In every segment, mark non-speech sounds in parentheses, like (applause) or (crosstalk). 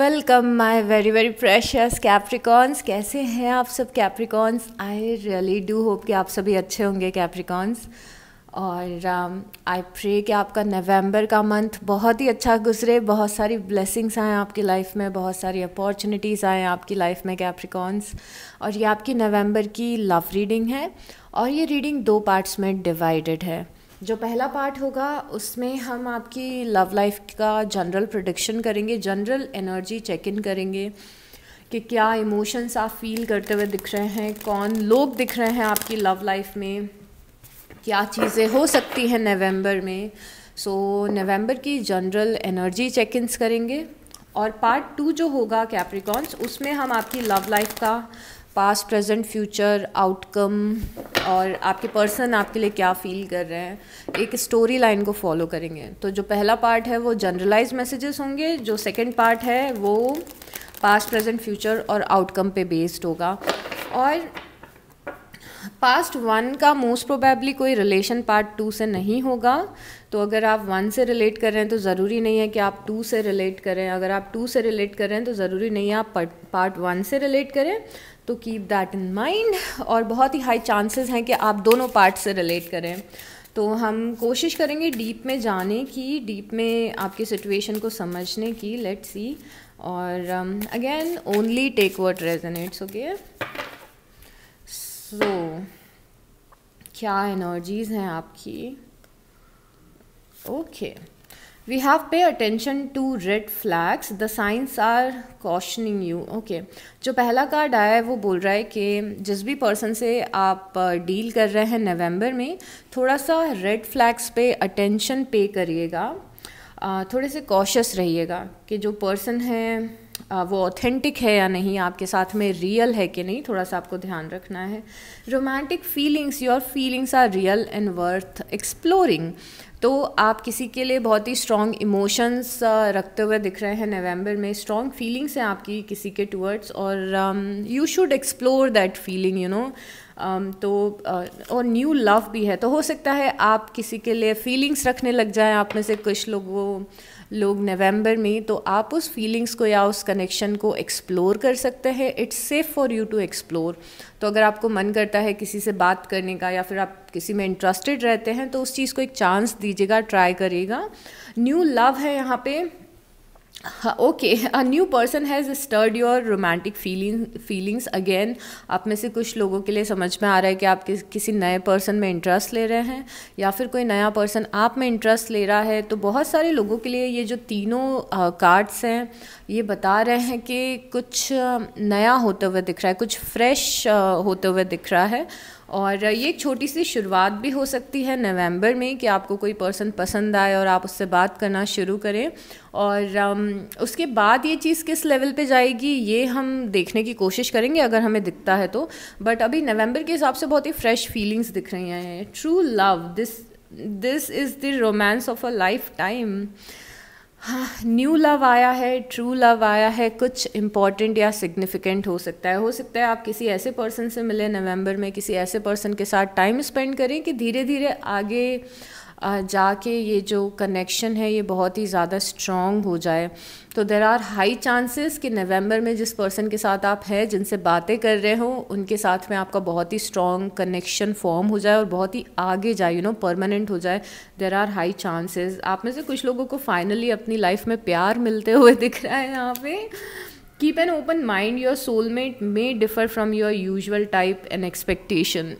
Welcome my very very precious capricorns कैसे हैं आप सब capricorns I really do hope कि आप सभी अच्छे होंगे कैप्रिकॉन्स और आई um, प्रे कि आपका नवंबर का मंथ बहुत ही अच्छा गुजरे बहुत सारी ब्लेसिंग्स आएँ आपकी लाइफ में बहुत सारी अपॉर्चुनिटीज़ आएँ आपकी लाइफ में कैप्रिकॉन्स और ये आपकी नवंबर की लव रीडिंग है और ये रीडिंग दो पार्ट्स में डिवाइडेड है जो पहला पार्ट होगा उसमें हम आपकी लव लाइफ का जनरल प्रोडिक्शन करेंगे जनरल एनर्जी चेक इन करेंगे कि क्या इमोशंस आप फील करते हुए दिख रहे हैं कौन लोग दिख रहे हैं आपकी लव लाइफ में क्या चीज़ें हो सकती हैं नवंबर में सो so, नवंबर की जनरल एनर्जी चेक इंस करेंगे और पार्ट टू जो होगा कैप्रिकॉन्स उसमें हम आपकी लव लाइफ का पास्ट प्रेजेंट फ्यूचर आउटकम और आपके पर्सन आपके लिए क्या फील कर रहे हैं एक स्टोरी लाइन को फॉलो करेंगे तो जो पहला पार्ट है वो जनरलाइज मैसेजेस होंगे जो सेकंड पार्ट है वो पास्ट प्रेजेंट फ्यूचर और आउटकम पे बेस्ड होगा और पास्ट वन का मोस्ट प्रोबेबली कोई रिलेशन पार्ट टू से नहीं होगा तो अगर आप वन से रिलेट कर रहे हैं तो ज़रूरी नहीं है कि आप टू से रिलेट करें अगर आप टू से रिलेट कर रहे हैं तो ज़रूरी नहीं है आप पार्ट वन से रिलेट करें तो कीप दैट इन माइंड और बहुत ही हाई चांसेस हैं कि आप दोनों पार्ट से रिलेट करें तो हम कोशिश करेंगे डीप में जाने की डीप में आपकी सिचुएशन को समझने की लेट्स सी और again only take what resonates okay so क्या एनर्जीज़ हैं आपकी okay okay. we have pay attention to red flags the signs are cautioning you okay जो पहला कार्ड आया है वो बोल रहा है कि जिस भी पर्सन से आप डील uh, कर रहे हैं नवंबर में थोड़ा सा रेड फ्लैग्स पे अटेंशन पे करिएगा uh, थोड़े से कॉशस रहिएगा कि जो पर्सन है uh, वो ऑथेंटिक है या नहीं आपके साथ में रियल है कि नहीं थोड़ा सा आपको ध्यान रखना है romantic feelings your feelings are real and worth exploring तो आप किसी के लिए बहुत ही स्ट्रॉन्ग इमोशंस uh, रखते हुए दिख रहे हैं नवंबर में स्ट्रॉन्ग फीलिंग्स हैं आपकी किसी के टूवर्ड्स और you should explore that feeling you know तो uh, और न्यू लव भी है तो हो सकता है आप किसी के लिए फीलिंग्स रखने लग जाएं आप में से कुछ लोगों लोग नवंबर में तो आप उस फीलिंग्स को या उस कनेक्शन को एक्सप्लोर कर सकते हैं it's safe for you to explore तो अगर आपको मन करता है किसी से बात करने का या फिर आप किसी में इंटरेस्टेड रहते हैं तो उस चीज़ को एक चांस दीजिएगा ट्राई करिएगा न्यू लव है यहाँ पे okay a new person has stirred your romantic feeling feelings again आप में से कुछ लोगों के लिए समझ में आ रहा है कि आप किस किसी नए पर्सन में इंटरेस्ट ले रहे हैं या फिर कोई नया पर्सन आप में इंटरेस्ट ले रहा है तो बहुत सारे लोगों के लिए ये जो तीनों कार्ड्स हैं ये बता रहे हैं कि कुछ नया होते हुए दिख रहा है कुछ फ्रेश होते हुए दिख रहा है और ये एक छोटी सी शुरुआत भी हो सकती है नवंबर में कि आपको कोई पर्सन पसंद आए और आप उससे बात करना शुरू करें और उसके बाद ये चीज़ किस लेवल पे जाएगी ये हम देखने की कोशिश करेंगे अगर हमें दिखता है तो बट अभी नवंबर के हिसाब से बहुत ही फ्रेश फीलिंग्स दिख रही हैं true love this this is the romance of a lifetime हाँ न्यू लव आया है ट्रू लव आया है कुछ इम्पॉर्टेंट या सिग्निफिकेंट हो सकता है हो सकता है आप किसी ऐसे पर्सन से मिले नवंबर में किसी ऐसे पर्सन के साथ टाइम स्पेंड करें कि धीरे धीरे आगे जाके ये जो कनेक्शन है ये बहुत ही ज़्यादा स्ट्रॉन्ग हो जाए तो देर आर हाई चांसेस कि नवंबर में जिस पर्सन के साथ आप हैं जिनसे बातें कर रहे हो उनके साथ में आपका बहुत ही स्ट्रॉन्ग कनेक्शन फॉर्म हो जाए और बहुत ही आगे जाए यू नो परमानेंट हो जाए देर आर हाई चांसेस आप में से कुछ लोगों को फाइनली अपनी लाइफ में प्यार मिलते हुए दिख रहा है यहाँ पे keep an open mind your soulmate may differ from your usual type and expectation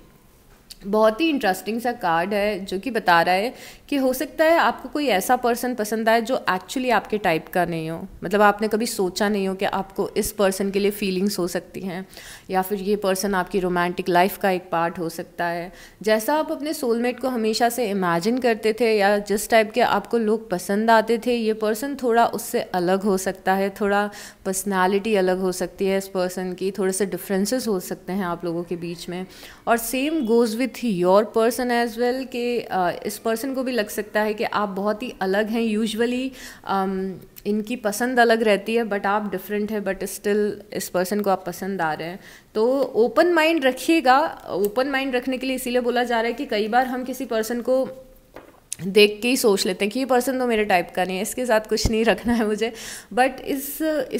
बहुत ही इंटरेस्टिंग सा कार्ड है जो कि बता रहा है कि हो सकता है आपको कोई ऐसा पर्सन पसंद आए जो एक्चुअली आपके टाइप का नहीं हो मतलब आपने कभी सोचा नहीं हो कि आपको इस पर्सन के लिए फीलिंग्स हो सकती हैं या फिर ये पर्सन आपकी रोमांटिक लाइफ का एक पार्ट हो सकता है जैसा आप अपने सोलमेट को हमेशा से इमेजिन करते थे या जिस टाइप के आपको लोग पसंद आते थे ये पर्सन थोड़ा उससे अलग हो सकता है थोड़ा पर्सनैलिटी अलग हो सकती है इस पर्सन की थोड़े से डिफ्रेंसेस हो सकते हैं आप लोगों के बीच में और same goes with with your person as well कि uh, इस पर्सन को भी लग सकता है कि आप बहुत ही अलग हैं यूजुअली um, इनकी पसंद अलग रहती है बट आप डिफरेंट है बट स्टिल इस पर्सन को आप पसंद आ रहे हैं तो ओपन माइंड रखिएगा ओपन माइंड रखने के लिए इसीलिए बोला जा रहा है कि कई बार हम किसी पर्सन को देख के ही सोच लेते हैं कि ये पर्सन तो मेरे टाइप का नहीं है इसके साथ कुछ नहीं रखना है मुझे बट इस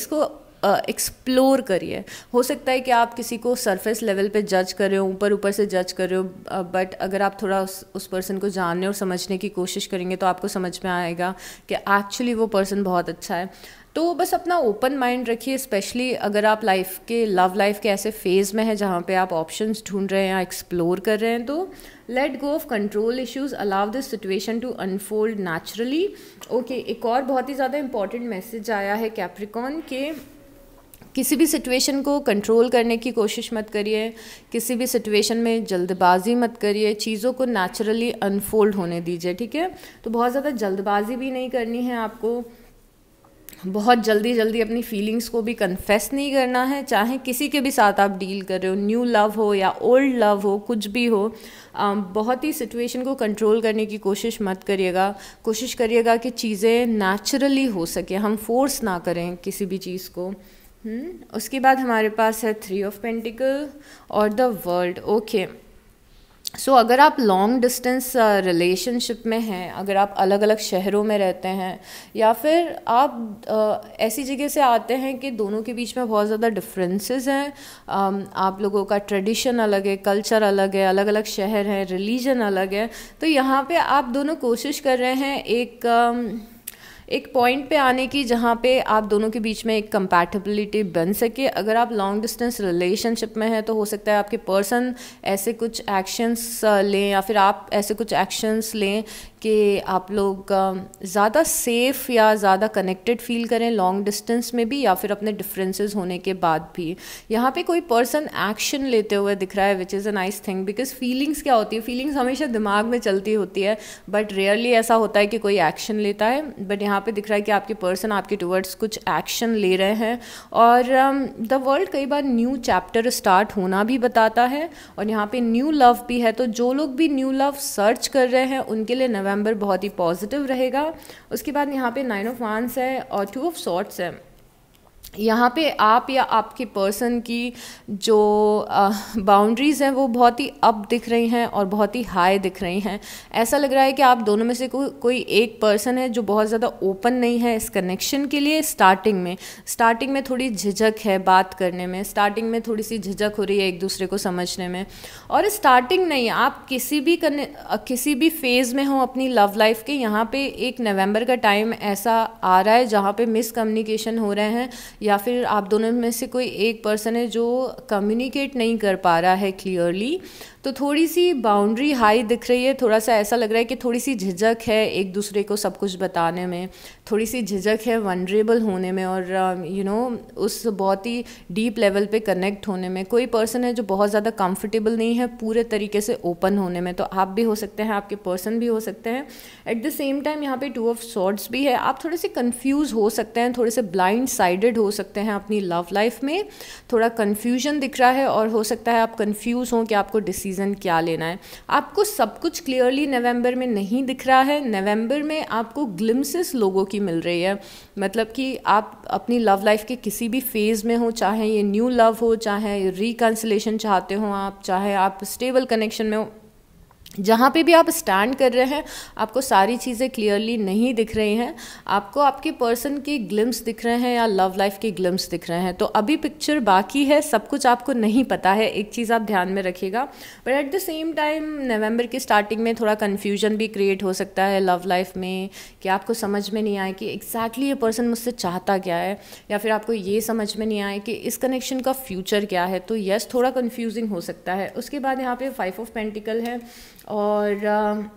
इसको एक्सप्लोर करिए हो सकता है कि आप किसी को सरफेस लेवल पे जज कर रहे हो ऊपर ऊपर से जज कर रहे हो बट अगर आप थोड़ा उस, उस पर्सन को जानने और समझने की कोशिश करेंगे तो आपको समझ में आएगा कि एक्चुअली वो पर्सन बहुत अच्छा है तो बस अपना ओपन माइंड रखिए स्पेशली अगर आप लाइफ के लव लाइफ के ऐसे फेज़ में हैं जहाँ पे आप ऑप्शंस ढूंढ रहे हैं या एक्सप्लोर कर रहे हैं तो let go of control issues allow this situation to unfold naturally okay एक और बहुत ही ज़्यादा इंपॉर्टेंट मैसेज आया है कैप्रिकॉन के किसी भी सिचुएशन को कंट्रोल करने की कोशिश मत करिए किसी भी सिचुएशन में जल्दबाजी मत करिए चीज़ों को नेचुरली अनफोल्ड होने दीजिए ठीक है तो बहुत ज़्यादा जल्दबाजी भी नहीं करनी है आपको बहुत जल्दी जल्दी अपनी फीलिंग्स को भी कन्फेस नहीं करना है चाहे किसी के भी साथ आप डील कर रहे हो न्यू लव हो या ओल्ड लव हो कुछ भी हो बहुत ही सिचुएशन को कंट्रोल करने की कोशिश मत करिएगा कोशिश करिएगा कि चीज़ें नेचुरली हो सके हम फोर्स ना करें किसी भी चीज़ को हम्म, उसके बाद हमारे पास है थ्री ऑफ पेंटिकल और द वर्ल्ड ओके सो अगर आप लॉन्ग डिस्टेंस रिलेशनशिप में हैं अगर आप अलग अलग शहरों में रहते हैं या फिर आप uh, ऐसी जगह से आते हैं कि दोनों के बीच में बहुत ज़्यादा डिफरेंसेस हैं um, आप लोगों का ट्रेडिशन अलग है कल्चर अलग है अलग अलग शहर हैं रिलीजन अलग है तो यहाँ पे आप दोनों कोशिश कर रहे हैं एक uh, एक पॉइंट पे आने की जहाँ पे आप दोनों के बीच में एक कंपैटिबिलिटी बन सके अगर आप लॉन्ग डिस्टेंस रिलेशनशिप में हैं तो हो सकता है आपके पर्सन ऐसे कुछ एक्शंस लें या फिर आप ऐसे कुछ एक्शंस लें कि आप लोग ज़्यादा सेफ़ या ज़्यादा कनेक्टेड फील करें लॉन्ग डिस्टेंस में भी या फिर अपने डिफरेंसेस होने के बाद भी यहाँ पे कोई पर्सन एक्शन लेते हुए दिख रहा है which is a nice thing because feelings क्या होती है फीलिंग्स हमेशा दिमाग में चलती होती है बट रेयरली ऐसा होता है कि कोई एक्शन लेता है बट यहाँ पर दिख रहा है कि आपके पर्सन आपके टूवर्ड्स कुछ एक्शन ले रहे हैं और द um, वर्ल्ड कई बार न्यू चैप्टर स्टार्ट होना भी बताता है और यहाँ पर न्यू लव भी है तो जो लोग भी न्यू लव सर्च कर रहे हैं उनके लिए नवे नवंबर बहुत ही पॉजिटिव रहेगा उसके बाद यहाँ पे नाइन ऑफ वांस है और टू ऑफ शॉर्ट्स है यहाँ पे आप या आपके पर्सन की जो बाउंड्रीज़ हैं वो बहुत ही अप दिख रही हैं और बहुत ही हाई दिख रही हैं ऐसा लग रहा है कि आप दोनों में से को, कोई एक पर्सन है जो बहुत ज़्यादा ओपन नहीं है इस कनेक्शन के लिए स्टार्टिंग में स्टार्टिंग में थोड़ी झिझक है बात करने में स्टार्टिंग में थोड़ी सी झिझक हो रही है एक दूसरे को समझने में और स्टार्टिंग नहीं आप किसी भी कने किसी भी फेज़ में हो अपनी लव लाइफ के यहाँ पर एक नवम्बर का टाइम ऐसा आ रहा है जहाँ पर मिसकम्युनिकेशन हो रहे हैं या फिर आप दोनों में से कोई एक पर्सन है जो कम्युनिकेट नहीं कर पा रहा है क्लियरली तो थोड़ी सी बाउंड्री हाई दिख रही है थोड़ा सा ऐसा लग रहा है कि थोड़ी सी झिझक है एक दूसरे को सब कुछ बताने में थोड़ी सी झिझक है वनरेबल होने में और यू um, नो उस बहुत ही डीप लेवल पे कनेक्ट होने में कोई पर्सन है जो बहुत ज़्यादा कंफर्टेबल नहीं है पूरे तरीके से ओपन होने में तो आप भी हो सकते हैं आपके पर्सन भी हो सकते हैं एट द सेम टाइम यहाँ पे टू ऑफ शॉर्ट्स भी है आप थोड़े से कन्फ्यूज़ हो सकते हैं थोड़े से ब्लाइंड साइडेड हो सकते हैं अपनी लव लाइफ में थोड़ा कन्फ्यूजन दिख रहा है और हो सकता है आप कन्फ्यूज़ हों कि आपको डिसीज़न क्या लेना है आपको सब कुछ क्लियरली नवंबर में नहीं दिख रहा है नवंबर में आपको ग्लिम्सिस लोगों की मिल रही है मतलब कि आप अपनी लव लाइफ के किसी भी फेज़ में हो चाहे ये न्यू लव हो चाहे रिकन्सलेशन चाहते हो आप चाहे आप स्टेबल कनेक्शन में हो जहाँ पे भी आप स्टैंड कर रहे हैं आपको सारी चीज़ें क्लियरली नहीं दिख रही हैं आपको आपके पर्सन के ग्लिम्स दिख रहे हैं या लव लाइफ के ग्लिम्स दिख रहे हैं तो अभी पिक्चर बाकी है सब कुछ आपको नहीं पता है एक चीज़ आप ध्यान में रखिएगा but at the same time नवंबर की स्टार्टिंग में थोड़ा कन्फ्यूजन भी क्रिएट हो सकता है लव लाइफ में कि आपको समझ में नहीं आए कि एग्जैक्टली exactly ये पर्सन मुझसे चाहता क्या है या फिर आपको ये समझ में नहीं आए कि इस कनेक्शन का फ्यूचर क्या है तो येस थोड़ा कन्फ्यूजिंग हो सकता है उसके बाद यहाँ पर फाइव ऑफ पेंटिकल है और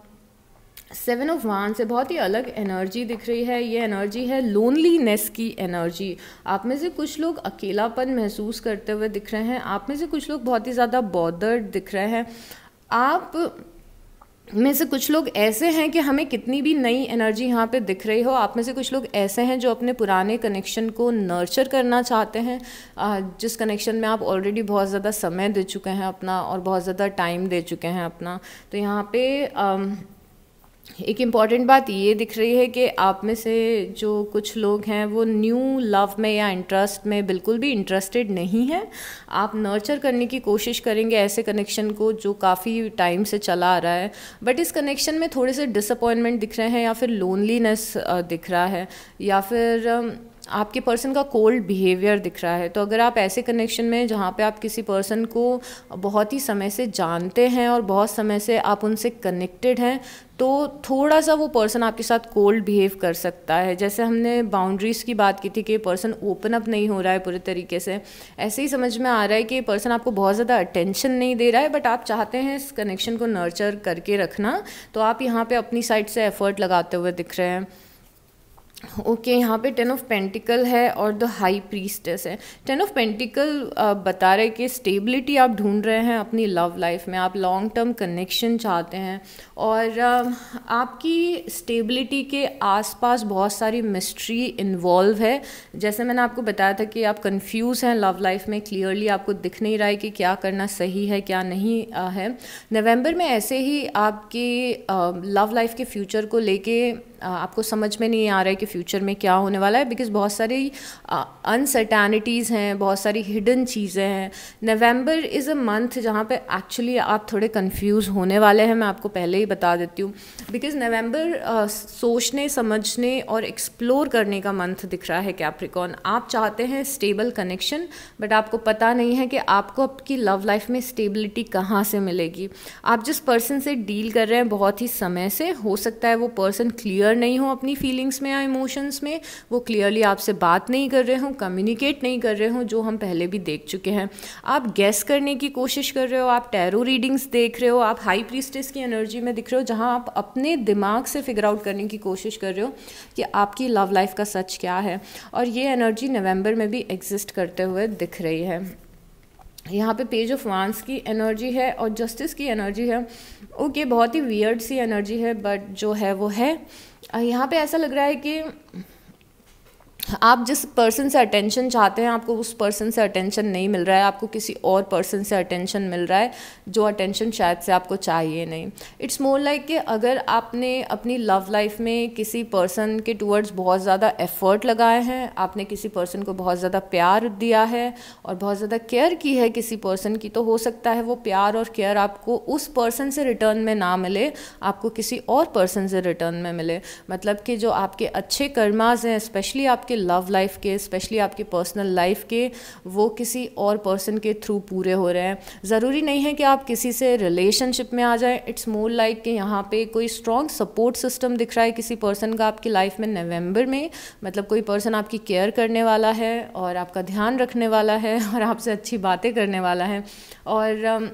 सेवन ऑफ वन से बहुत ही अलग एनर्जी दिख रही है ये एनर्जी है लोनलीनेस की एनर्जी आप में से कुछ लोग अकेलापन महसूस करते हुए दिख रहे हैं आप में से कुछ लोग बहुत ही ज़्यादा बॉदर्ड दिख रहे हैं आप में से कुछ लोग ऐसे हैं कि हमें कितनी भी नई एनर्जी यहाँ पे दिख रही हो आप में से कुछ लोग ऐसे हैं जो अपने पुराने कनेक्शन को नर्चर करना चाहते हैं जिस कनेक्शन में आप ऑलरेडी बहुत ज़्यादा समय दे चुके हैं अपना और बहुत ज़्यादा टाइम दे चुके हैं अपना तो यहाँ पे एक इम्पॉर्टेंट बात ये दिख रही है कि आप में से जो कुछ लोग हैं वो न्यू लव में या इंटरेस्ट में बिल्कुल भी इंटरेस्टेड नहीं हैं आप नर्चर करने की कोशिश करेंगे ऐसे कनेक्शन को जो काफ़ी टाइम से चला आ रहा है बट इस कनेक्शन में थोड़े से डिसअपॉइंटमेंट दिख रहे हैं या फिर लोनलीनेस दिख रहा है या फिर आपके पर्सन का कोल्ड बिहेवियर दिख रहा है तो अगर आप ऐसे कनेक्शन में जहाँ पे आप किसी पर्सन को बहुत ही समय से जानते हैं और बहुत समय से आप उनसे कनेक्टेड हैं तो थोड़ा सा वो पर्सन आपके साथ कोल्ड बिहेव कर सकता है जैसे हमने बाउंड्रीज़ की बात की थी कि पर्सन ओपन अप नहीं हो रहा है पूरे तरीके से ऐसे ही समझ में आ रहा है कि पर्सन आपको बहुत ज़्यादा अटेंशन नहीं दे रहा है बट आप चाहते हैं इस कनेक्शन को नर्चर करके रखना तो आप यहाँ पर अपनी साइड से एफर्ट लगाते हुए दिख रहे हैं ओके okay, यहाँ पे टेन ऑफ पेंटिकल है और द हाई प्रीस्टेस है टेन ऑफ पेंटिकल बता रहे कि स्टेबिलिटी आप ढूंढ रहे हैं अपनी लव लाइफ में आप लॉन्ग टर्म कनेक्शन चाहते हैं और आपकी स्टेबिलिटी के आसपास बहुत सारी मिस्ट्री इन्वॉल्व है जैसे मैंने आपको बताया था कि आप कंफ्यूज हैं लव लाइफ में क्लियरली आपको दिख नहीं रहा है कि क्या करना सही है क्या नहीं है नवंबर में ऐसे ही आपके लव लाइफ के फ्यूचर को लेके आपको समझ में नहीं आ रहा है कि फ्यूचर में क्या होने वाला है बिकॉज बहुत सारी अनसर्टैनिटीज़ हैं बहुत सारी हिडन चीज़ें हैं नवंबर इज़ अ मंथ जहाँ पे एक्चुअली आप थोड़े कंफ्यूज होने वाले हैं मैं आपको पहले ही बता देती हूँ बिकॉज नवंबर सोचने समझने और एक्सप्लोर करने का मंथ दिख रहा है कैप्रिकॉन आप चाहते हैं स्टेबल कनेक्शन बट आपको पता नहीं है कि आपको आपकी लव लाइफ में स्टेबिलिटी कहाँ से मिलेगी आप जिस पर्सन से डील कर रहे हैं बहुत ही समय से हो सकता है वो पर्सन क्लियर क्लियर नहीं हो अपनी फीलिंग्स में या इमोशंस में वो क्लियरली आपसे बात नहीं कर रहे हों कम्युनिकेट नहीं कर रहे हों जो हम पहले भी देख चुके हैं आप गैस करने की कोशिश कर रहे हो आप टैरो रीडिंग्स देख रहे हो आप हाई प्रीस्टेस की एनर्जी में दिख रहे हो जहाँ आप अपने दिमाग से फिगर आउट करने की कोशिश कर रहे हो कि आपकी लव लाइफ का सच क्या है और ये एनर्जी नवंबर में भी एग्जिस्ट करते हुए दिख रही है यहाँ पे पेज ऑफ वांस की एनर्जी है और जस्टिस की एनर्जी है ओके okay, बहुत ही वियर्ड सी एनर्जी है बट जो है वो है यहाँ पे ऐसा लग रहा है कि आप जिस पर्सन से अटेंशन चाहते हैं आपको उस पर्सन से अटेंशन नहीं मिल रहा है आपको किसी और पर्सन से अटेंशन मिल रहा है जो अटेंशन शायद से आपको चाहिए नहीं इट्स मोर लाइक कि अगर आपने अपनी लव लाइफ में किसी पर्सन के टूवर्ड्स बहुत ज़्यादा एफर्ट लगाए हैं आपने किसी पर्सन को बहुत ज़्यादा प्यार दिया है और बहुत ज़्यादा केयर की है किसी पर्सन की तो हो सकता है वो प्यार और केयर आपको उस पर्सन से रिटर्न में ना मिले आपको किसी और पर्सन से रिटर्न में मिले मतलब कि जो आपके अच्छे कर्माज हैं स्पेशली आपके आपके लव लाइफ के स्पेशली आपके पर्सनल लाइफ के वो किसी और पर्सन के थ्रू पूरे हो रहे हैं ज़रूरी नहीं है कि आप किसी से रिलेशनशिप में आ जाएं इट्स मोर लाइक कि यहाँ पे कोई स्ट्रॉन्ग सपोर्ट सिस्टम दिख रहा है किसी पर्सन का आपकी लाइफ में नवंबर में मतलब कोई पर्सन आपकी केयर करने वाला है और आपका ध्यान रखने वाला है और आपसे अच्छी बातें करने वाला है और um,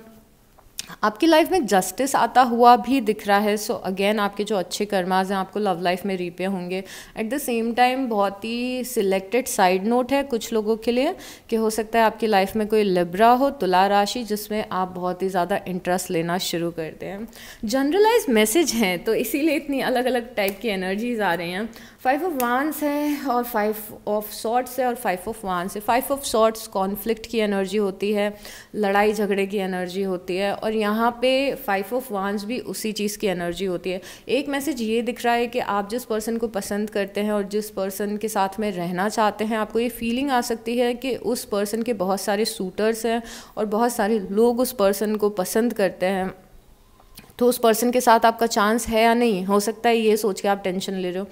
आपकी लाइफ में जस्टिस आता हुआ भी दिख रहा है सो so अगेन आपके जो अच्छे कर्माज हैं आपको लव लाइफ में रीपे होंगे एट द सेम टाइम बहुत ही सिलेक्टेड साइड नोट है कुछ लोगों के लिए कि हो सकता है आपकी लाइफ में कोई लिब्रा हो तुला राशि जिसमें आप बहुत ही ज़्यादा इंटरेस्ट लेना शुरू करते हैं जनरलाइज मैसेज हैं तो इसीलिए इतनी अलग अलग टाइप की एनर्जीज आ रही हैं फाइव ऑफ वांस है और फाइव ऑफ शॉर्ट्स है और फाइव ऑफ वांस है फाइव ऑफ शॉर्ट्स कॉन्फ्लिक्ट की एनर्जी होती है लड़ाई झगड़े की एनर्जी होती है और यहाँ पे फाइव ऑफ वांस भी उसी चीज़ की एनर्जी होती है एक मैसेज ये दिख रहा है कि आप जिस पर्सन को पसंद करते हैं और जिस पर्सन के साथ में रहना चाहते हैं आपको ये फीलिंग आ सकती है कि उस पर्सन के बहुत सारे सूटर्स हैं और बहुत सारे लोग उस पर्सन को पसंद करते हैं तो उस पर्सन के साथ आपका चांस है या नहीं हो सकता है ये सोच के आप टेंशन ले रहे हो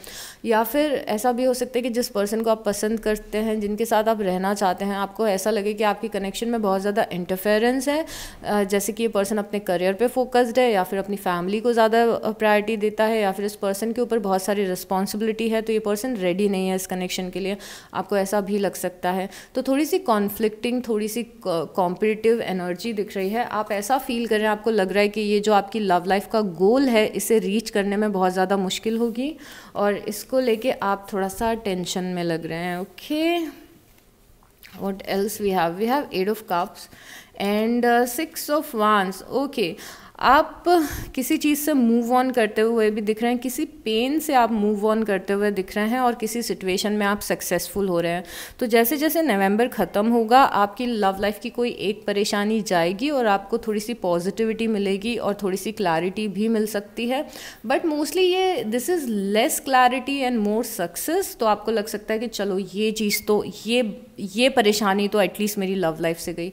या फिर ऐसा भी हो सकता है कि जिस पर्सन को आप पसंद करते हैं जिनके साथ आप रहना चाहते हैं आपको ऐसा लगे कि आपकी कनेक्शन में बहुत ज़्यादा इंटरफेरेंस है जैसे कि ये पर्सन अपने करियर पर फोकस्ड है या फिर अपनी फैमिली को ज़्यादा प्रायोरिटी देता है या फिर इस पर्सन के ऊपर बहुत सारी रिस्पॉन्सिबिलिटी है तो ये पर्सन रेडी नहीं है इस कनेक्शन के लिए आपको ऐसा भी लग सकता है तो थोड़ी सी कॉन्फ्लिक्टिंग थोड़ी सी कॉम्पिटिटिव एनर्जी दिख रही है आप ऐसा फील कर रहे हैं आपको लग रहा है कि ये जो आपकी लव लव लाइफ का गोल है इसे रीच करने में बहुत ज़्यादा मुश्किल होगी और इसको लेके आप थोड़ा सा टेंशन में लग रहे हैं okay what else we have we have eight of cups and six of wands okay आप किसी चीज़ से मूव ऑन करते हुए भी दिख रहे हैं किसी पेन से आप मूव ऑन करते हुए दिख रहे हैं और किसी सिचुएशन में आप सक्सेसफुल हो रहे हैं तो जैसे जैसे नवंबर ख़त्म होगा आपकी लव लाइफ की कोई एक परेशानी जाएगी और आपको थोड़ी सी पॉजिटिविटी मिलेगी और थोड़ी सी क्लैरिटी भी मिल सकती है बट मोस्टली ये this is less clarity and more success तो आपको लग सकता है कि चलो ये चीज़ तो ये ये परेशानी तो एटलीस्ट मेरी लव लाइफ से गई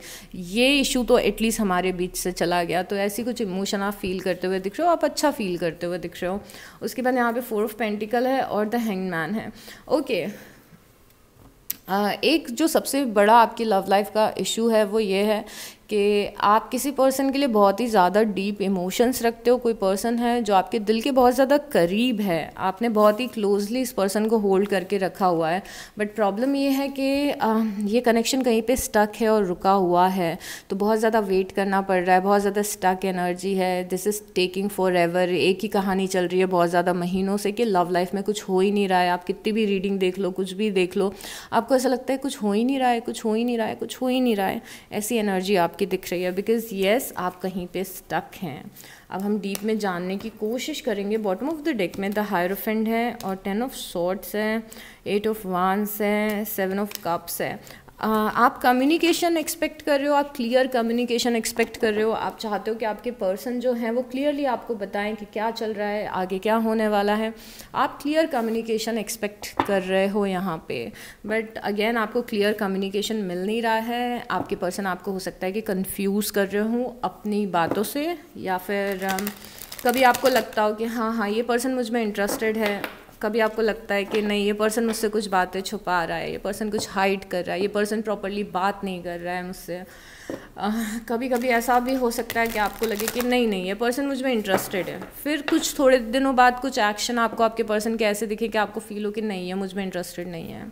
ये इशू तो एटलीस्ट हमारे बीच से चला गया तो ऐसी कुछ इमोशन आप फील करते हुए दिख रहे हो आप अच्छा फील करते हुए दिख रहे हो उसके बाद यहाँ पे फोर ऑफ पेंटिकल है और द मैन है ओके okay. Uh, एक जो सबसे बड़ा आपकी लव लाइफ का इशू है वो ये है कि आप किसी पर्सन के लिए बहुत ही ज़्यादा डीप इमोशंस रखते हो कोई पर्सन है जो आपके दिल के बहुत ज़्यादा करीब है आपने बहुत ही क्लोजली इस पर्सन को होल्ड करके रखा हुआ है बट प्रॉब्लम ये है कि ये कनेक्शन कहीं पे स्टक है और रुका हुआ है तो बहुत ज़्यादा वेट करना पड़ रहा है बहुत ज़्यादा स्टक एनर्जी है this is taking forever एक ही कहानी चल रही है बहुत ज़्यादा महीनों से कि लव लाइफ में कुछ हो ही नहीं रहा है आप कितनी भी रीडिंग देख लो कुछ भी देख लो आपको ऐसा लगता है कुछ हो ही नहीं रहा है कुछ हो ही नहीं रहा है कुछ हो ही नहीं रहा है ऐसी एनर्जी आप आपकी दिख रही है बिकॉज येस yes, आप कहीं पे स्टक हैं अब हम डीप में जानने की कोशिश करेंगे बॉटम ऑफ द डेक में द हायरोफेंड है और टेन ऑफ शॉर्ट्स है एट ऑफ वांस है सेवन ऑफ कप्स है आप कम्युनिकेशन एक्सपेक्ट कर रहे हो आप क्लियर कम्युनिकेशन एक्सपेक्ट कर रहे हो आप चाहते हो कि आपके पर्सन जो हैं वो क्लियरली आपको बताएं कि क्या चल रहा है आगे क्या होने वाला है आप क्लियर कम्युनिकेशन एक्सपेक्ट कर रहे हो यहाँ पे बट अगेन आपको क्लियर कम्युनिकेशन मिल नहीं रहा है आपके पर्सन आपको हो सकता है कि कन्फ्यूज़ कर रहे हूँ अपनी बातों से या फिर कभी आपको लगता हो कि हाँ हाँ ये पर्सन मुझ में इंटरेस्टेड है कभी आपको लगता है कि नहीं ये पर्सन मुझसे कुछ बातें छुपा रहा है ये पर्सन कुछ हाइड कर रहा है ये पर्सन प्रॉपरली बात नहीं कर रहा है मुझसे कभी कभी ऐसा भी हो सकता है कि आपको लगे कि नहीं नहीं ये पर्सन मुझ में इंटरेस्टेड है फिर कुछ थोड़े दिनों बाद कुछ एक्शन आपको आपके पर्सन के ऐसे दिखे कि आपको फील हो कि नहीं है मुझ में इंटरेस्टेड नहीं है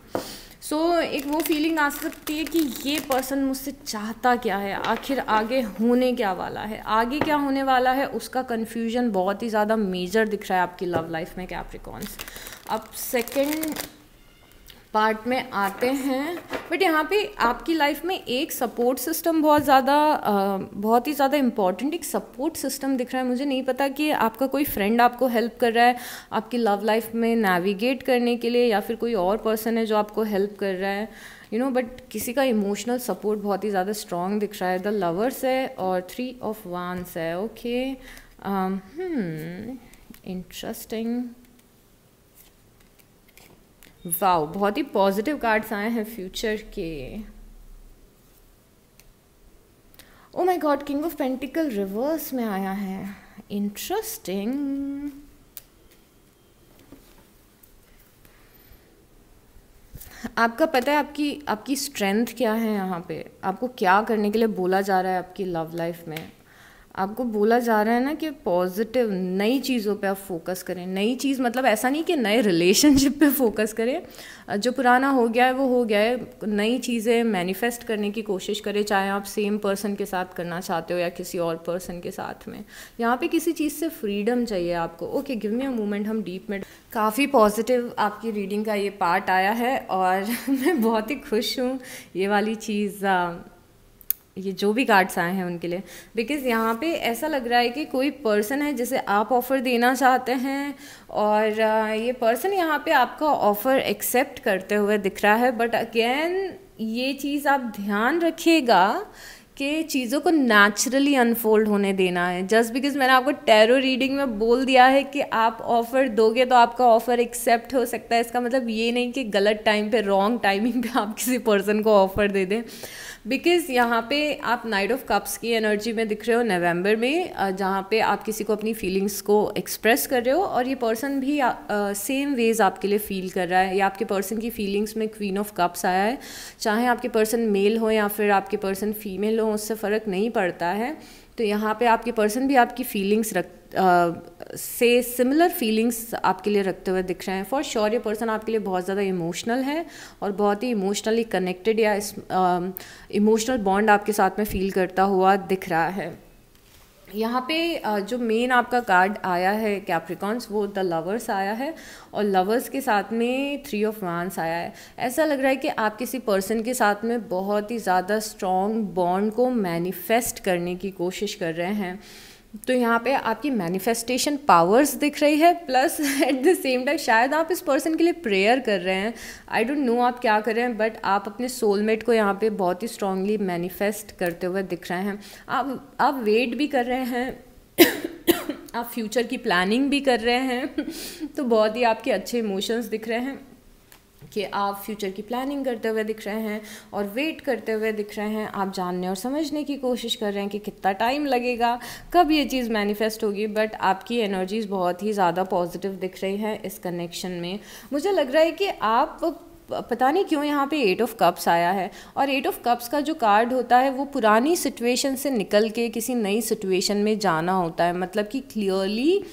सो so, एक वो फीलिंग आ सकती है कि ये पर्सन मुझसे चाहता क्या है आखिर आगे होने क्या वाला है आगे क्या होने वाला है उसका कन्फ्यूजन बहुत ही ज़्यादा मेजर दिख रहा है आपकी लव लाइफ में कैप्रिकॉन्स अब सेकेंड पार्ट में आते हैं बट यहाँ पे आपकी लाइफ में एक सपोर्ट सिस्टम बहुत ज़्यादा बहुत ही ज़्यादा इम्पॉर्टेंट एक सपोर्ट सिस्टम दिख रहा है मुझे नहीं पता कि आपका कोई फ्रेंड आपको हेल्प कर रहा है आपकी लव लाइफ में नेविगेट करने के लिए या फिर कोई और पर्सन है जो आपको हेल्प कर रहा है यू नो बट किसी का इमोशनल सपोर्ट बहुत ही ज़्यादा स्ट्रॉन्ग दिख रहा है द लवर्स है और थ्री ऑफ वांस है okay interesting um, hmm, wow बहुत ही पॉजिटिव कार्ड्स आए हैं फ्यूचर के oh my god king of pentacles reverse में आया है इंटरेस्टिंग आपका पता है आपकी आपकी स्ट्रेंथ क्या है यहाँ पे आपको क्या करने के लिए बोला जा रहा है आपकी लव लाइफ में आपको बोला जा रहा है ना कि पॉजिटिव नई चीज़ों पे आप फोकस करें नई चीज़ मतलब ऐसा नहीं कि नए रिलेशनशिप पे फोकस करें जो पुराना हो गया है वो हो गया है नई चीज़ें मैनिफेस्ट करने की कोशिश करें चाहे आप सेम पर्सन के साथ करना चाहते हो या किसी और पर्सन के साथ में यहाँ पे किसी चीज़ से फ्रीडम चाहिए आपको okay give me a moment हम डीप में काफ़ी पॉजिटिव आपकी रीडिंग का ये पार्ट आया है और (laughs) मैं बहुत ही खुश हूँ ये वाली चीज़ ये जो भी कार्ड्स आए हैं उनके लिए बिकॉज़ यहाँ पे ऐसा लग रहा है कि कोई पर्सन है जिसे आप ऑफ़र देना चाहते हैं और ये पर्सन यहाँ पे आपका ऑफ़र एक्सेप्ट करते हुए दिख रहा है बट अगेन ये चीज़ आप ध्यान रखिएगा कि चीज़ों को नेचुरली अनफोल्ड होने देना है जस्ट बिकॉज मैंने आपको टेरो रीडिंग में बोल दिया है कि आप ऑफ़र दोगे तो आपका ऑफ़र एक्सेप्ट हो सकता है इसका मतलब ये नहीं कि गलत टाइम पे रॉन्ग टाइमिंग पे आप किसी पर्सन को ऑफ़र दे दें बिकॉज़ यहाँ पे आप नाइट ऑफ कप्स की एनर्जी में दिख रहे हो नवंबर में जहाँ पे आप किसी को अपनी फीलिंग्स को एक्सप्रेस कर रहे हो और ये पर्सन भी सेम वेज आपके लिए फ़ील कर रहा है या आपके पर्सन की फीलिंग्स में क्वीन ऑफ कप्स आया है चाहे आपके पर्सन मेल हो या फिर आपके पर्सन फीमेल हो उससे फ़र्क नहीं पड़ता है तो यहाँ पे आपके पर्सन भी आपकी फीलिंग्स रख से सिमिलर फीलिंग्स आपके लिए रखते हुए दिख रहे हैं फॉर श्योर ये पर्सन आपके लिए बहुत ज़्यादा इमोशनल है और बहुत ही इमोशनली कनेक्टेड या इमोशनल बॉन्ड आपके साथ में फील करता हुआ दिख रहा है यहाँ पे जो मेन आपका कार्ड आया है कैप्रिकॉन्स वो द लवर्स आया है और लवर्स के साथ में थ्री ऑफ वांस आया है ऐसा लग रहा है कि आप किसी पर्सन के साथ में बहुत ही ज़्यादा स्ट्रॉन्ग बॉन्ड को मैनिफेस्ट करने की कोशिश कर रहे हैं तो यहाँ पे आपकी मैनिफेस्टेशन पावर्स दिख रही है plus at the same time शायद आप इस पर्सन के लिए प्रेयर कर रहे हैं आई डोंट नो आप क्या कर रहे हैं बट आप अपने सोलमेट को यहाँ पे बहुत ही स्ट्रांगली मैनिफेस्ट करते हुए दिख रहे हैं आप आप वेट भी कर रहे हैं (coughs) आप फ्यूचर की प्लानिंग भी कर रहे हैं (laughs) तो बहुत ही आपके अच्छे इमोशंस दिख रहे हैं कि आप फ्यूचर की प्लानिंग करते हुए दिख रहे हैं और वेट करते हुए दिख रहे हैं आप जानने और समझने की कोशिश कर रहे हैं कि कितना टाइम लगेगा कब ये चीज़ मैनिफेस्ट होगी बट आपकी एनर्जीज़ बहुत ही ज़्यादा पॉजिटिव दिख रही हैं इस कनेक्शन में मुझे लग रहा है कि आप पता नहीं क्यों यहाँ पे एट ऑफ कप्स आया है और एट ऑफ कप्स का जो कार्ड होता है वो पुरानी सिचुएशन से निकल के किसी नई सिचुएशन में जाना होता है मतलब कि क्लियरली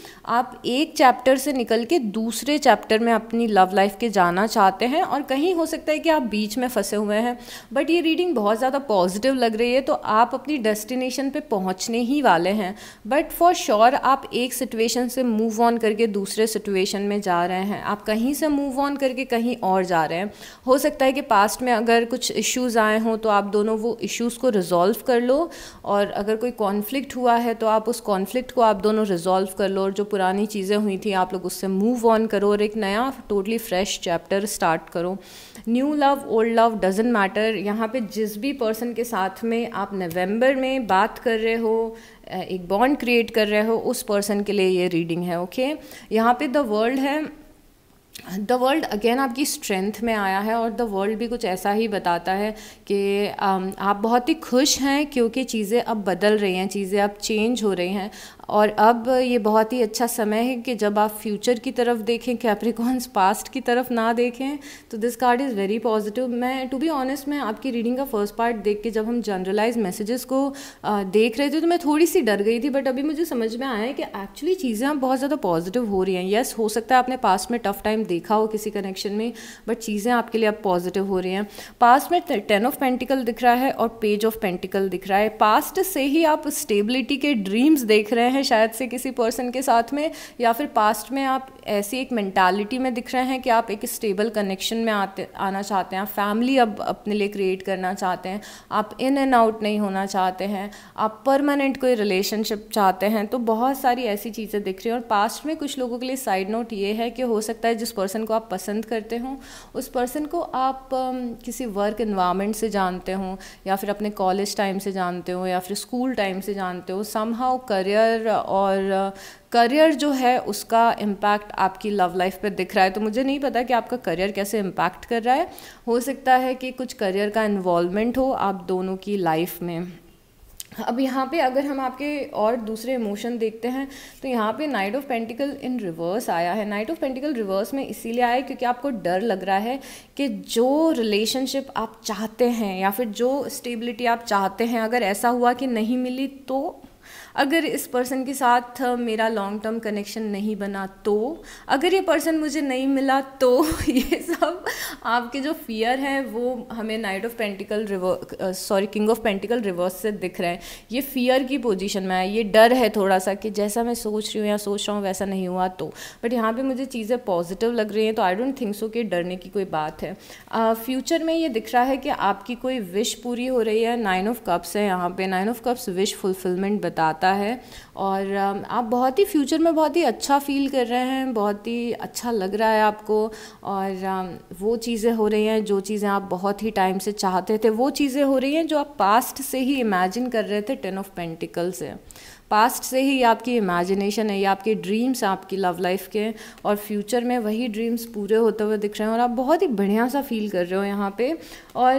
आप एक चैप्टर से निकल के दूसरे चैप्टर में अपनी लव लाइफ के जाना चाहते हैं और कहीं हो सकता है कि आप बीच में फंसे हुए हैं बट ये रीडिंग बहुत ज़्यादा पॉजिटिव लग रही है तो आप अपनी डेस्टिनेशन पर पहुँचने ही वाले हैं बट फॉर श्योर आप एक सिचुएशन से मूव ऑन करके दूसरे सिचुएशन में जा रहे हैं आप कहीं से मूव ऑन करके कहीं और जा रहे हैं हो सकता है कि पास्ट में अगर कुछ इश्यूज़ आए हों तो आप दोनों वो इश्यूज़ को रिज़ॉल्व कर लो और अगर कोई कॉन्फ्लिक्ट हुआ है तो आप उस कॉन्फ्लिक्ट को आप दोनों रिज़ॉल्व कर लो और जो पुरानी चीज़ें हुई थी आप लोग उससे मूव ऑन करो और एक नया टोटली फ्रेश चैप्टर स्टार्ट करो new love old love doesn't matter यहाँ पे जिस भी पर्सन के साथ में आप नवंबर में बात कर रहे हो एक बॉन्ड क्रिएट कर रहे हो उस पर्सन के लिए ये रीडिंग है ओके okay? यहाँ पे द वर्ल्ड है द वर्ल्ड अगेन आपकी स्ट्रेंथ में आया है और द वर्ल्ड भी कुछ ऐसा ही बताता है कि um, आप बहुत ही खुश हैं क्योंकि चीज़ें अब बदल रही हैं चीज़ें अब चेंज हो रही हैं और अब ये बहुत ही अच्छा समय है कि जब आप फ्यूचर की तरफ देखें कैप्रिकॉन्स पास्ट की तरफ ना देखें तो this card is very positive मैं टू बी ऑनेस्ट मैं आपकी रीडिंग का फर्स्ट पार्ट देख के जब हम जनरलाइज मैसेजेस को देख रहे थे तो मैं थोड़ी सी डर गई थी बट अभी मुझे समझ में आया है कि एक्चुअली चीज़ें अब बहुत ज़्यादा पॉजिटिव हो रही हैं येस हो सकता है आपने पास्ट में टफ टाइम देखा हो किसी कनेक्शन में बट चीज़ें आपके लिए अब पॉजिटिव हो रही हैं पास्ट में टेन ऑफ पेंटिकल दिख रहा है और पेज ऑफ पेंटिकल दिख रहा है पास्ट से ही आप स्टेबिलिटी के ड्रीम्स देख रहे हैं हैं शायद से किसी पर्सन के साथ में या फिर पास्ट में आप ऐसी एक मैंटालिटी में दिख रहे हैं कि आप एक स्टेबल कनेक्शन में आते आना चाहते हैं आप फैमिली अब अपने लिए क्रिएट करना चाहते हैं आप इन एंड आउट नहीं होना चाहते हैं आप परमानेंट कोई रिलेशनशिप चाहते हैं तो बहुत सारी ऐसी चीज़ें दिख रही हैं और पास्ट में कुछ लोगों के लिए साइड नोट ये है कि हो सकता है जिस पर्सन को आप पसंद करते हो उस पर्सन को आप किसी वर्क इन्वामेंट से जानते हो या फिर अपने कॉलेज टाइम से जानते हो या फिर स्कूल टाइम से जानते हो समहाउ करियर करियर और करियर uh, जो है उसका इम्पैक्ट आपकी लव लाइफ पे दिख रहा है तो मुझे नहीं पता कि आपका करियर कैसे इम्पैक्ट कर रहा है हो सकता है कि कुछ करियर का इन्वॉल्वमेंट हो आप दोनों की लाइफ में अब यहाँ पे अगर हम आपके और दूसरे इमोशन देखते हैं तो यहाँ पे knight of pentacles in reverse आया है नाइट ऑफ पेंटिकल रिवर्स में इसीलिए आया क्योंकि आपको डर लग रहा है कि जो रिलेशनशिप आप चाहते हैं या फिर जो स्टेबिलिटी आप चाहते हैं अगर ऐसा हुआ कि नहीं मिली तो अगर इस पर्सन के साथ uh, मेरा लॉन्ग टर्म कनेक्शन नहीं बना तो अगर ये पर्सन मुझे नहीं मिला तो (laughs) ये सब आपके जो फियर हैं वो हमें knight of pentacles reverse sorry king of pentacles reverse से दिख रहे हैं ये फियर की पोजीशन में है ये डर है थोड़ा सा कि जैसा मैं सोच रही हूँ या सोच रहा हूँ वैसा नहीं हुआ तो बट यहाँ पर मुझे चीज़ें पॉजिटिव लग रही हैं तो आई डोंट थिंक सो कि डरने की कोई बात है फ्यूचर uh, में ये दिख रहा है कि आपकी कोई विश पूरी हो रही है नाइन ऑफ कप्स है यहाँ पे nine of cups wish fulfilment बताता रहा है और आप बहुत ही फ्यूचर में बहुत ही अच्छा फील कर रहे हैं बहुत ही अच्छा लग रहा है आपको और वो चीज़ें हो रही हैं जो चीज़ें आप बहुत ही टाइम से चाहते थे वो चीज़ें हो रही हैं जो आप पास्ट से ही इमेजिन कर रहे थे टेन ऑफ पेंटिकल से पास्ट से ही आपकी इमेजिनेशन है ये आपके ड्रीम्स आपकी लव लाइफ के और फ्यूचर में वही ड्रीम्स पूरे होते हुए दिख रहे हैं और आप बहुत ही बढ़िया सा फील कर रहे हो यहाँ पे और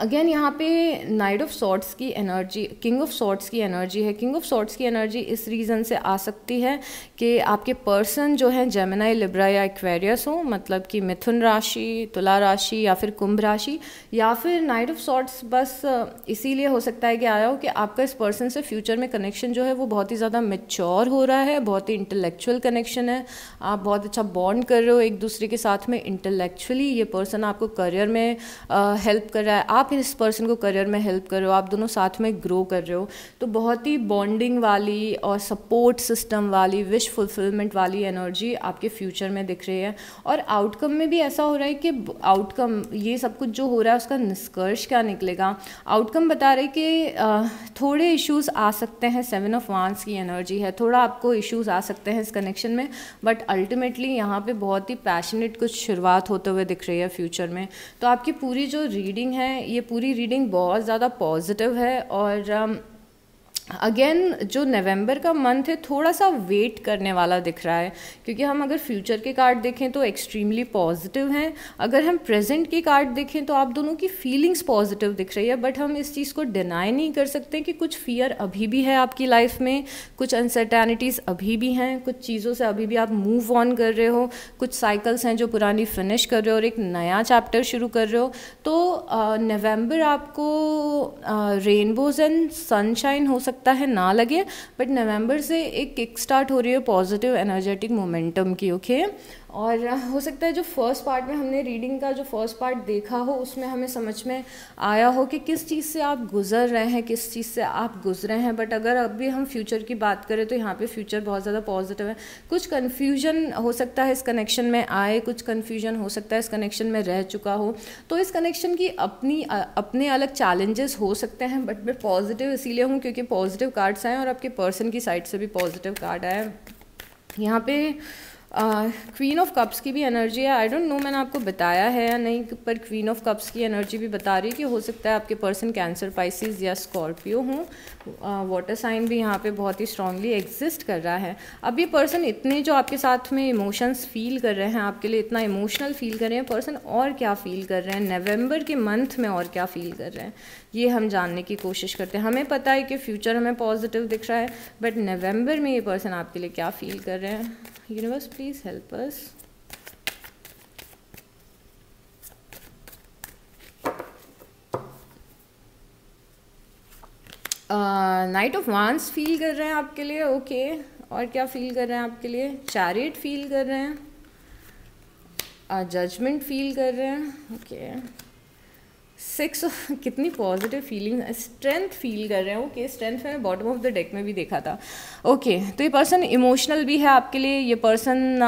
अगेन यहाँ पे नाइट ऑफ सॉर्ट्स की एनर्जी किंग ऑफ सॉर्ट्स की एनर्जी है किंग ऑफ सॉर्ट्स की एनर्जी इस रीज़न से आ सकती है कि आपके पर्सन जो हैं जेमिनाई लिब्रा या एक्वेरियस हो मतलब कि मिथुन राशि तुला राशि या फिर कुंभ राशि या फिर नाइट ऑफ सॉर्ट्स बस इसीलिए हो सकता है कि आया हो कि आपका इस पर्सन से फ्यूचर में कनेक्शन जो है वो बहुत ही ज़्यादा मेच्योर हो रहा है बहुत ही इंटेलेक्चुअल कनेक्शन है आप बहुत अच्छा बॉन्ड कर रहे हो एक दूसरे के साथ में इंटेलेक्चुअली ये पर्सन आपको करियर में हेल्प कर रहा है आप आप इस पर्सन को करियर में हेल्प कर रहे हो आप दोनों साथ में ग्रो कर रहे हो तो बहुत ही बॉन्डिंग वाली और सपोर्ट सिस्टम वाली विश फुलफिलमेंट वाली एनर्जी आपके फ्यूचर में दिख रही है और आउटकम में भी ऐसा हो रहा है कि आउटकम ये सब कुछ जो हो रहा है उसका निष्कर्ष क्या निकलेगा आउटकम बता रहे कि थोड़े इश्यूज आ सकते हैं सेवन ऑफ वांस की एनर्जी है थोड़ा आपको इश्यूज आ सकते हैं इस कनेक्शन में बट अल्टीमेटली यहाँ पे बहुत ही पैशनेट कुछ शुरुआत होते हुए दिख रही है फ्यूचर में तो आपकी पूरी जो रीडिंग है ये पूरी रीडिंग बहुत ज़्यादा पॉजिटिव है और um, अगेन जो नवंबर का मंथ है थोड़ा सा वेट करने वाला दिख रहा है क्योंकि हम अगर फ्यूचर के कार्ड देखें तो एक्सट्रीमली पॉजिटिव हैं अगर हम प्रेजेंट के कार्ड देखें तो आप दोनों की फीलिंग्स पॉजिटिव दिख रही है बट हम इस चीज़ को डिनाई नहीं कर सकते कि कुछ फियर अभी भी है आपकी लाइफ में कुछ अनसर्टेनिटीज़ अभी भी हैं कुछ चीज़ों से अभी भी आप मूव ऑन कर रहे हो कुछ साइकिल्स हैं जो पुरानी फिनिश कर रहे हो और एक नया चैप्टर शुरू कर रहे हो तो नवम्बर आपको रेनबोज एंड सनशाइन हो सकता सकता है ना लगे बट नवंबर से एक किक स्टार्ट हो रही है पॉजिटिव एनर्जेटिक मोमेंटम की ओके okay? और हो सकता है जो फर्स्ट पार्ट में हमने रीडिंग का जो फर्स्ट पार्ट देखा हो उसमें हमें समझ में आया हो कि किस चीज़ से आप गुजर रहे हैं किस चीज़ से आप गुजरे हैं बट अगर अभी हम फ्यूचर की बात करें तो यहाँ पे फ्यूचर बहुत ज़्यादा पॉजिटिव है कुछ कन्फ्यूजन हो सकता है इस कनेक्शन में आए कुछ कन्फ्यूजन हो सकता है इस कनेक्शन में रह चुका हो तो इस कनेक्शन की अपनी अपने अलग चैलेंजेस हो सकते हैं बट मैं पॉजिटिव इसीलिए हूँ क्योंकि पॉजिटिव कार्ड्स आए और आपके पर्सन की साइड से भी पॉजिटिव कार्ड आए यहाँ पे क्वीन ऑफ कप्स की भी एनर्जी है आई डोंट नो मैंने आपको बताया है या नहीं पर क्वीन ऑफ कप्स की एनर्जी भी बता रही है कि हो सकता है आपके पर्सन कैंसर पाइसिस या स्कॉर्पियो हों वाटर साइन भी यहाँ पे बहुत ही स्ट्रांगली एग्जिस्ट कर रहा है अब ये पर्सन इतने जो आपके साथ में इमोशंस फील कर रहे हैं आपके लिए इतना इमोशनल फील कर रहे हैं पर्सन और क्या फील कर रहे हैं नवम्बर के मंथ में और क्या फील कर रहे हैं ये हम जानने की कोशिश करते हैं हमें पता है कि फ्यूचर हमें पॉजिटिव दिख रहा है बट नवंबर में ये पर्सन आपके लिए क्या फील कर रहे हैं universe please help us knight of wands feel कर रहे हैं आपके लिए ओके okay. और क्या फील कर रहे हैं आपके लिए चैरिट फील कर रहे हैं जजमेंट uh, फील कर रहे हैं ओके okay. सिक्स (laughs) कितनी पॉजिटिव फीलिंग स्ट्रेंथ फील कर रहे हो कि स्ट्रेंथ मैंने बॉटम ऑफ द डेक में भी देखा था ओके okay, तो ये पर्सन इमोशनल भी है आपके लिए ये पर्सन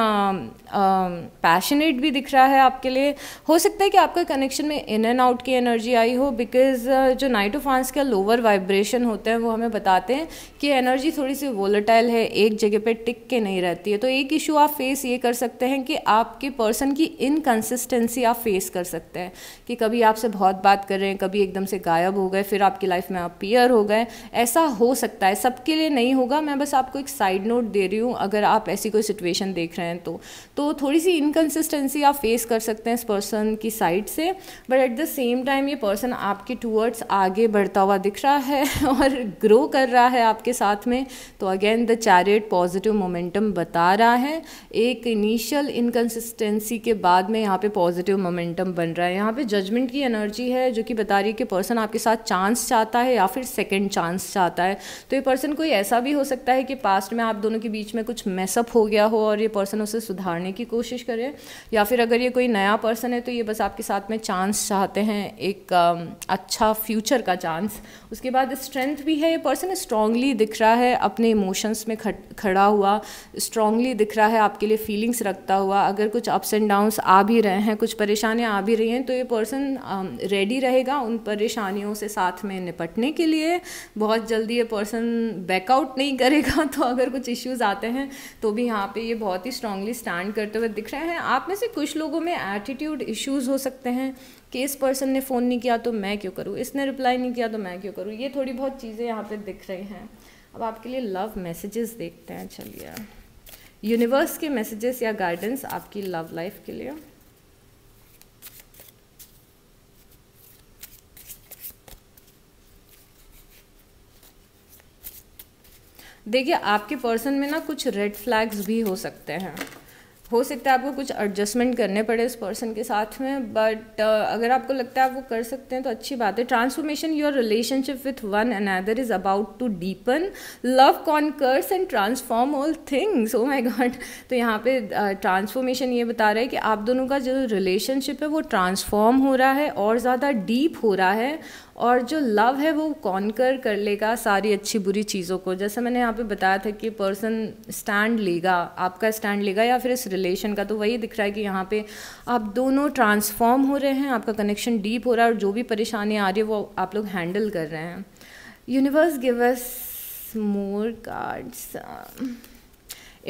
पैशनेट um, um, भी दिख रहा है आपके लिए हो सकता है कि आपका कनेक्शन में इन एंड आउट की एनर्जी आई हो बिकॉज uh, जो नाइट ऑफ आंस का लोअर वाइब्रेशन होते हैं वो हमें बताते हैं कि एनर्जी थोड़ी सी वोलेटाइल है एक जगह पर टिक के नहीं रहती है तो एक इशू आप फेस ये कर सकते हैं कि आपके पर्सन की इनकन्सिस्टेंसी आप फेस कर सकते हैं कि कभी आपसे बहुत बात कर रहे हैं कभी एकदम से गायब हो गए फिर आपकी लाइफ में अपीयर हो गए ऐसा हो सकता है सबके लिए नहीं होगा मैं बस आपको एक साइड नोट दे रही हूँ अगर आप ऐसी कोई सिचुएशन देख रहे हैं तो तो थोड़ी सी इनकन्सिस्टेंसी आप फेस कर सकते हैं इस पर्सन की साइड से but at the same time ये पर्सन आपके टूवर्ड्स आगे बढ़ता हुआ दिख रहा है (laughs) और ग्रो कर रहा है आपके साथ में तो again the chariot positive momentum बता रहा है एक इनिशियल इनकन्सिस्टेंसी के बाद में यहाँ पे पॉजिटिव मोमेंटम बन रहा है यहाँ पे जजमेंट की एनर्जी है जो कि बता रही है कि पर्सन आपके साथ चांस चाहता है या फिर सेकेंड चांस चाहता है तो ये पर्सन कोई ऐसा भी हो सकता है कि पास्ट में आप दोनों के बीच में कुछ मैसअप हो गया हो और ये पर्सन उसे सुधारने की कोशिश करे या फिर अगर ये कोई नया पर्सन है तो ये बस आपके साथ में चांस चाहते हैं एक um, अच्छा फ्यूचर का चांस उसके बाद स्ट्रेंथ भी है ये पर्सन स्ट्रांगली दिख रहा है अपने इमोशंस में खड़ा हुआ स्ट्रांगली दिख रहा है आपके लिए फीलिंग्स रखता हुआ अगर कुछ अप्स एंड डाउन्स आ भी रहे हैं कुछ परेशानियाँ आ भी रही हैं तो ये पर्सन रेडी um, रेडी रहेगा उन परेशानियों से साथ में निपटने के लिए बहुत जल्दी ये पर्सन बैकआउट नहीं करेगा (laughs) तो अगर कुछ इश्यूज़ आते हैं तो भी यहाँ पे ये बहुत ही स्ट्रांगली स्टैंड करते हुए दिख रहे हैं आप में से कुछ लोगों में एटीट्यूड इश्यूज़ हो सकते हैं कि इस पर्सन ने फ़ोन नहीं किया तो मैं क्यों करूँ इसने रिप्लाई नहीं किया तो मैं क्यों करूँ ये थोड़ी बहुत चीज़ें यहाँ पर दिख रही हैं अब आपके लिए लव मैसेजेस देखते हैं चलिए यूनिवर्स के मैसेजेस या गाइडेंस आपकी लव लाइफ के लिए देखिए आपके पर्सन में ना कुछ रेड फ्लैग्स भी हो सकते हैं हो सकता है आपको कुछ एडजस्टमेंट करने पड़े उस पर्सन के साथ में बट uh, अगर आपको लगता है आप वो कर सकते हैं तो अच्छी बात है transformation your relationship with one and other is about to deepen love conquers and transform all things oh my god तो यहाँ पे ट्रांसफॉर्मेशन uh, ये बता रहा है कि आप दोनों का जो रिलेशनशिप है वो ट्रांसफॉर्म हो रहा है और ज़्यादा डीप हो रहा है और जो लव है वो कॉन्कर कर लेगा सारी अच्छी बुरी चीज़ों को जैसे मैंने यहाँ पे बताया था कि पर्सन स्टैंड लेगा आपका स्टैंड लेगा या फिर इस रिलेशन का तो वही दिख रहा है कि यहाँ पे आप दोनों ट्रांसफॉर्म हो रहे हैं आपका कनेक्शन डीप हो रहा है और जो भी परेशानी आ रही है वो आप लोग हैंडल कर रहे हैं universe give us more cards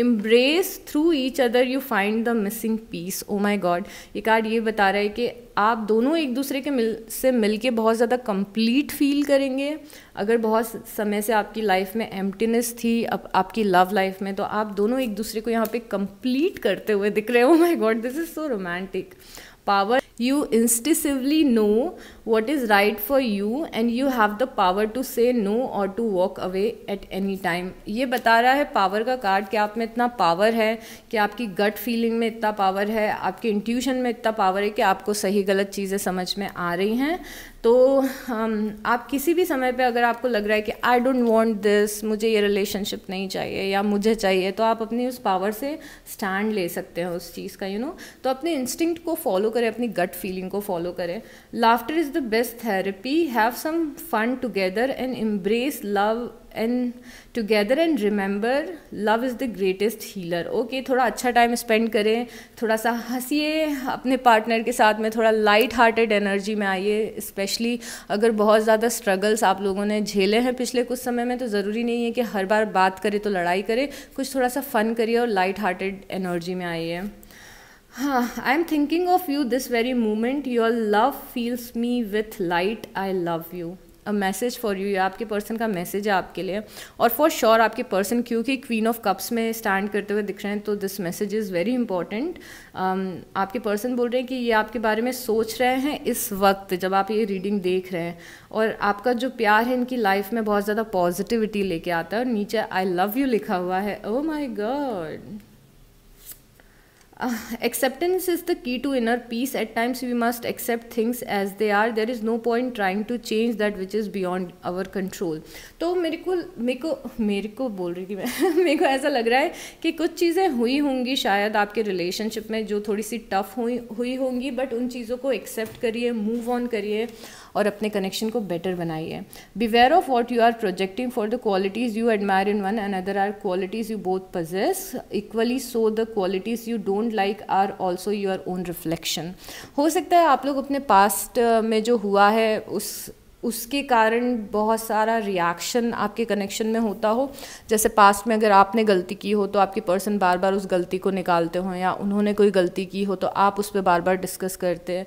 embrace through each other you find the missing piece oh my god ये कार्ड ये बता रहा है कि आप दोनों एक दूसरे के मिल से मिल के बहुत ज़्यादा कंप्लीट फील करेंगे अगर बहुत समय से आपकी लाइफ में एम्प्टीनेस थी अब आपकी लव लाइफ में तो आप दोनों एक दूसरे को यहाँ पे कंप्लीट करते हुए दिख रहे हो my god this is so romantic power you instinctively know what is right for you and you have the power to say no or to walk away at any time ये बता रहा है power का card कि आप में इतना power है कि आपकी गट फीलिंग में इतना पावर है आपके इंट्यूशन में इतना पावर है कि आपको सही गलत चीज़ें समझ में आ रही हैं तो आप किसी भी समय पे अगर आपको लग रहा है कि आई डोंट वांट दिस मुझे ये रिलेशनशिप नहीं चाहिए या मुझे चाहिए तो आप अपनी उस पावर से स्टैंड ले सकते हैं उस चीज़ का यू you नो know? तो अपने इंस्टिंक्ट को फॉलो करें अपनी गट फीलिंग को फॉलो करें laughter is the best therapy have some fun together and embrace love and together and remember love is the greatest healer okay थोड़ा अच्छा time spend करें थोड़ा सा हंसीए अपने पार्टनर के साथ में थोड़ा लाइट हार्टेड एनर्जी में आइए स्पेशली अगर बहुत ज़्यादा स्ट्रगल्स आप लोगों ने झेले हैं पिछले कुछ समय में तो ज़रूरी नहीं है कि हर बार बात करें तो लड़ाई करें कुछ थोड़ा सा फ़न करिए और लाइट हार्टेड एनर्जी में आइए I am thinking of you this very moment your love feels me with light I love you a message for you आपके पर्सन का मैसेज है आपके लिए और फॉर श्योर sure आपके पर्सन क्योंकि क्वीन ऑफ कप्स में स्टैंड करते हुए दिख रहे हैं तो this message is very important आपके पर्सन बोल रहे हैं कि ये आपके बारे में सोच रहे हैं इस वक्त जब आप ये रीडिंग देख रहे हैं और आपका जो प्यार है इनकी लाइफ में बहुत ज़्यादा पॉजिटिविटी लेके आता है और नीचे आई लव यू लिखा हुआ है oh my god Uh, acceptance is the key to inner peace. At times, we must accept things as they are. There is no point trying to change that which is beyond our control. तो मेरे को मेरे को मेरे को बोल रही थी मैं मेरे को ऐसा लग रहा है कि कुछ चीज़ें हुई होंगी शायद आपके रिलेशनशिप में जो थोड़ी सी टफ हुई हुई होंगी बट उन चीज़ों को एक्सेप्ट करिए मूव ऑन करिए और अपने कनेक्शन को बेटर बनाइए beware of what you are projecting for the qualities you admire in one and other are qualities you both possess equally so the qualities you don't like are also your own reflection हो सकता है आप लोग अपने past uh, में जो हुआ है उस उसके कारण बहुत सारा रिएक्शन आपके कनेक्शन में होता हो जैसे पास्ट में अगर आपने गलती की हो तो आपके पर्सन बार बार उस गलती को निकालते हो या उन्होंने कोई गलती की हो तो आप उस पर बार बार डिस्कस करते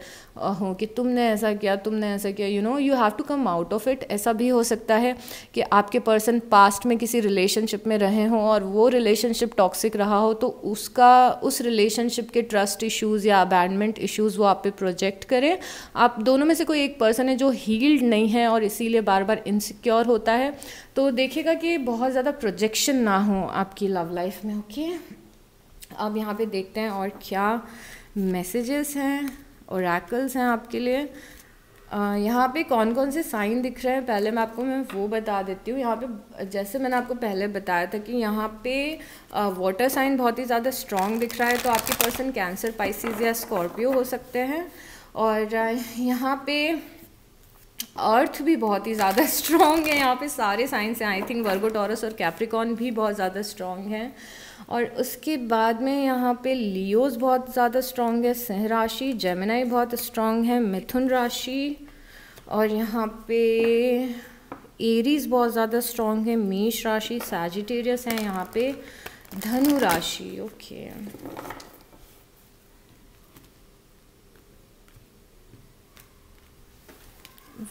हो कि तुमने ऐसा किया तुमने ऐसा किया you know you have to come out of it ऐसा भी हो सकता है कि आपके पर्सन पास्ट में किसी रिलेशनशिप में रहे हों और वो रिलेशनशिप टॉक्सिक रहा हो तो उसका उस रिलेशनशिप के ट्रस्ट इश्यूज़ या अबैंडमेंट इश्यूज़ वो आप पे प्रोजेक्ट करें आप दोनों में से कोई एक पर्सन है जो हील्ड नहीं नहीं है और इसीलिए बार बार इनसिक्योर होता है तो देखिएगा कि बहुत ज़्यादा प्रोजेक्शन ना हो आपकी लव लाइफ में ओके अब यहाँ पे देखते हैं और क्या मैसेजेस हैं ओरैकल्स हैं आपके लिए यहाँ पे कौन कौन से साइन दिख रहे हैं पहले मैं आपको मैं वो बता देती हूँ यहाँ पे जैसे मैंने आपको पहले बताया था कि यहाँ पे वाटर साइन बहुत ही ज़्यादा स्ट्रॉन्ग दिख रहा है तो आपकी पर्सन कैंसर पाइसिस या स्कॉर्पियो हो सकते हैं और यहाँ पे अर्थ भी बहुत ही ज़्यादा स्ट्रॉन्ग (laughs) है यहाँ पे सारे साइंस हैं आई थिंक वर्गो टॉरस और कैप्रिकॉन भी बहुत ज़्यादा स्ट्रॉन्ग हैं और उसके बाद में यहाँ पे लियोज बहुत ज़्यादा स्ट्रॉन्ग है सिंह राशि जेमिनाई बहुत स्ट्रॉन्ग है मिथुन राशि और यहाँ पे एरीज बहुत ज़्यादा स्ट्रॉन्ग है मेष राशि सैजिटेरियस है यहाँ पे धनु राशि okay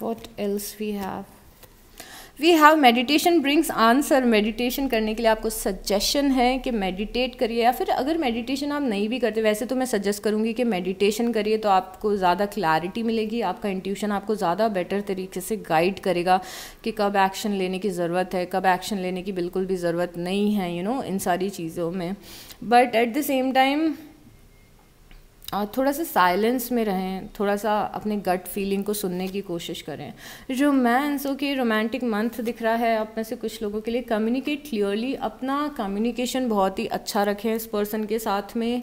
what else we have we have meditation brings answer meditation करने के लिए आपको सजेशन है कि मेडिटेट करिए या फिर अगर मेडिटेशन आप नहीं भी करते वैसे तो मैं सजेस्ट करूँगी कि मेडिटेशन करिए तो आपको ज़्यादा क्लैरिटी मिलेगी आपका इंट्यूशन आपको ज़्यादा बेटर तरीके से गाइड करेगा कि कब एक्शन लेने की ज़रूरत है कब एक्शन लेने की बिल्कुल भी ज़रूरत नहीं है यू you नो know, इन सारी चीज़ों में but at the same time थोड़ा सा साइलेंस में रहें थोड़ा सा अपने गट फीलिंग को सुनने की कोशिश करें रोमांस ओके रोमांटिक मंथ दिख रहा है आप में से कुछ लोगों के लिए कम्युनिकेट क्लियरली अपना कम्युनिकेशन बहुत ही अच्छा रखें इस पर्सन के साथ में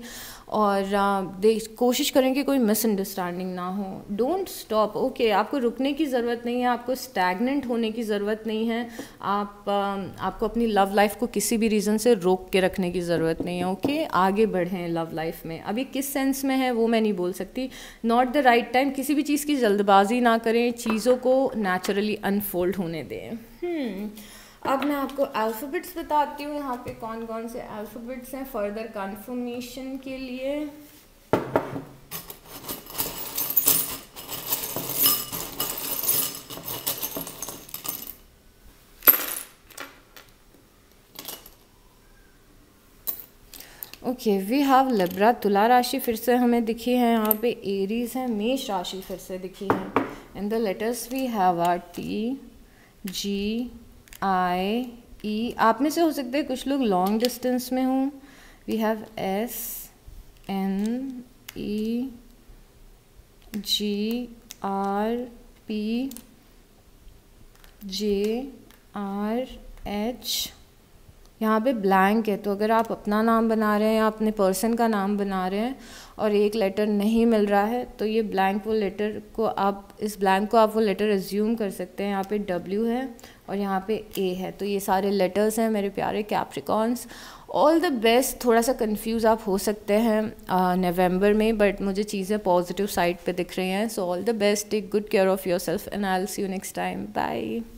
और दे कोशिश करें कि कोई मिसअंडरस्टैंडिंग ना हो डोंट स्टॉप ओके आपको रुकने की ज़रूरत नहीं है आपको स्टैगनेंट होने की ज़रूरत नहीं है आप आपको अपनी लव लाइफ को किसी भी रीज़न से रोक के रखने की ज़रूरत नहीं है ओके okay? आगे बढ़ें लव लाइफ में अभी किस सेंस में है वो मैं नहीं बोल सकती नॉट द राइट टाइम किसी भी चीज़ की जल्दबाजी ना करें चीज़ों को नेचुरली अनफोल्ड होने दें hmm. अब मैं आपको अल्फ़ाबेट्स बताती हूँ यहाँ पे कौन कौन से अल्फ़ाबेट्स हैं फर्दर कन्फर्मेशन के लिए ओके वी हैव लिब्रा तुला राशि फिर से हमें दिखी है यहाँ पे एरीज है मेष राशि फिर से दिखी है in the letters we have R T G I E e. आप में से हो सकते हैं कुछ लोग लॉन्ग डिस्टेंस में हूँ we have S N E G R P J R H यहाँ पे ब्लैंक है तो अगर आप अपना नाम बना रहे हैं या अपने पर्सन का नाम बना रहे हैं और एक लेटर नहीं मिल रहा है तो ये ब्लैंक वो लेटर को आप इस ब्लैंक को आप वो लेटर रिज्यूम कर सकते हैं यहाँ पे डब्ल्यू है और यहाँ पे ए है तो ये सारे लेटर्स हैं मेरे प्यारे कैप्रिकॉन्स ऑल द बेस्ट थोड़ा सा कंफ्यूज आप हो सकते हैं नवंबर में बट मुझे चीज़ें पॉजिटिव साइड पे दिख रही हैं so all the best take good care of yourself and I see you next time bye